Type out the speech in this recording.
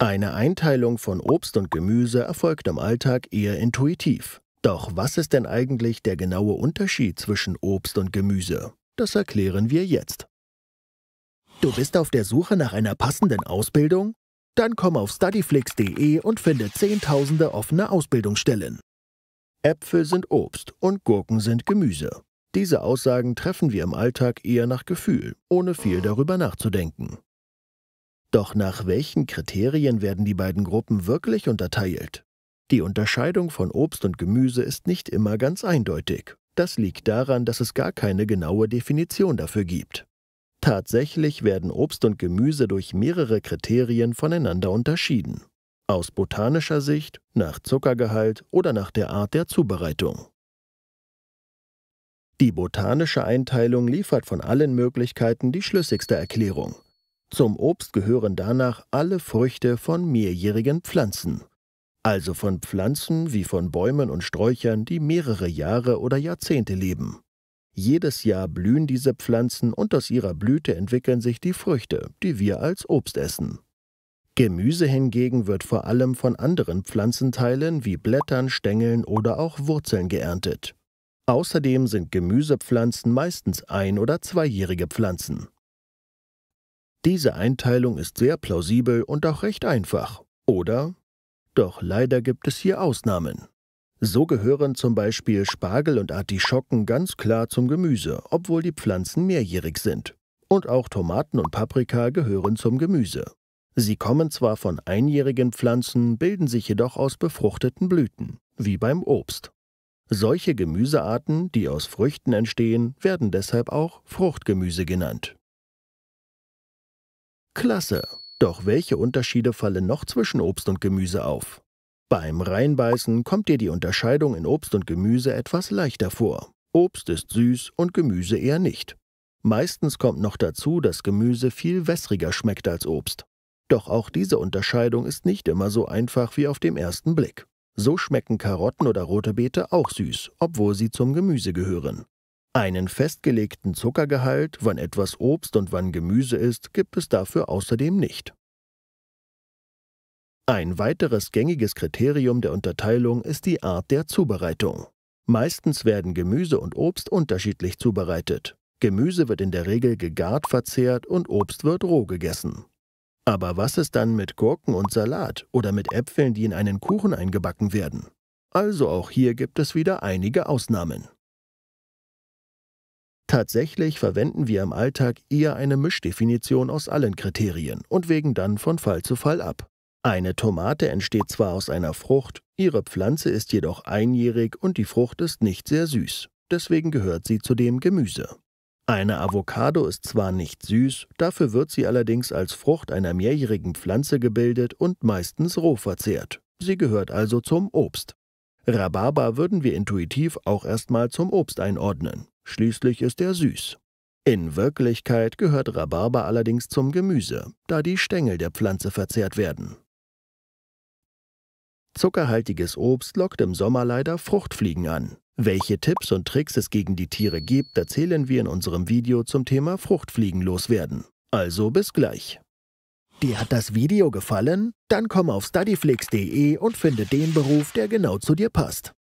Eine Einteilung von Obst und Gemüse erfolgt im Alltag eher intuitiv. Doch was ist denn eigentlich der genaue Unterschied zwischen Obst und Gemüse? Das erklären wir jetzt. Du bist auf der Suche nach einer passenden Ausbildung? Dann komm auf studyflix.de und finde zehntausende offene Ausbildungsstellen. Äpfel sind Obst und Gurken sind Gemüse. Diese Aussagen treffen wir im Alltag eher nach Gefühl, ohne viel darüber nachzudenken. Doch nach welchen Kriterien werden die beiden Gruppen wirklich unterteilt? Die Unterscheidung von Obst und Gemüse ist nicht immer ganz eindeutig. Das liegt daran, dass es gar keine genaue Definition dafür gibt. Tatsächlich werden Obst und Gemüse durch mehrere Kriterien voneinander unterschieden. Aus botanischer Sicht, nach Zuckergehalt oder nach der Art der Zubereitung. Die botanische Einteilung liefert von allen Möglichkeiten die schlüssigste Erklärung. Zum Obst gehören danach alle Früchte von mehrjährigen Pflanzen, also von Pflanzen wie von Bäumen und Sträuchern, die mehrere Jahre oder Jahrzehnte leben. Jedes Jahr blühen diese Pflanzen und aus ihrer Blüte entwickeln sich die Früchte, die wir als Obst essen. Gemüse hingegen wird vor allem von anderen Pflanzenteilen wie Blättern, Stängeln oder auch Wurzeln geerntet. Außerdem sind Gemüsepflanzen meistens ein- oder zweijährige Pflanzen. Diese Einteilung ist sehr plausibel und auch recht einfach, oder? Doch leider gibt es hier Ausnahmen. So gehören zum Beispiel Spargel und Artischocken ganz klar zum Gemüse, obwohl die Pflanzen mehrjährig sind. Und auch Tomaten und Paprika gehören zum Gemüse. Sie kommen zwar von einjährigen Pflanzen, bilden sich jedoch aus befruchteten Blüten, wie beim Obst. Solche Gemüsearten, die aus Früchten entstehen, werden deshalb auch Fruchtgemüse genannt. Klasse. Doch welche Unterschiede fallen noch zwischen Obst und Gemüse auf? Beim Reinbeißen kommt dir die Unterscheidung in Obst und Gemüse etwas leichter vor. Obst ist süß und Gemüse eher nicht. Meistens kommt noch dazu, dass Gemüse viel wässriger schmeckt als Obst. Doch auch diese Unterscheidung ist nicht immer so einfach wie auf dem ersten Blick. So schmecken Karotten oder rote Beete auch süß, obwohl sie zum Gemüse gehören. Einen festgelegten Zuckergehalt, wann etwas Obst und wann Gemüse ist, gibt es dafür außerdem nicht. Ein weiteres gängiges Kriterium der Unterteilung ist die Art der Zubereitung. Meistens werden Gemüse und Obst unterschiedlich zubereitet. Gemüse wird in der Regel gegart verzehrt und Obst wird roh gegessen. Aber was ist dann mit Gurken und Salat oder mit Äpfeln, die in einen Kuchen eingebacken werden? Also auch hier gibt es wieder einige Ausnahmen. Tatsächlich verwenden wir im Alltag eher eine Mischdefinition aus allen Kriterien und wägen dann von Fall zu Fall ab. Eine Tomate entsteht zwar aus einer Frucht, ihre Pflanze ist jedoch einjährig und die Frucht ist nicht sehr süß, deswegen gehört sie zu dem Gemüse. Eine Avocado ist zwar nicht süß, dafür wird sie allerdings als Frucht einer mehrjährigen Pflanze gebildet und meistens roh verzehrt. Sie gehört also zum Obst. Rhabarber würden wir intuitiv auch erstmal zum Obst einordnen. Schließlich ist er süß. In Wirklichkeit gehört Rhabarber allerdings zum Gemüse, da die Stängel der Pflanze verzehrt werden. Zuckerhaltiges Obst lockt im Sommer leider Fruchtfliegen an. Welche Tipps und Tricks es gegen die Tiere gibt, erzählen wir in unserem Video zum Thema Fruchtfliegen loswerden. Also bis gleich. Dir hat das Video gefallen? Dann komm auf studyflix.de und finde den Beruf, der genau zu dir passt.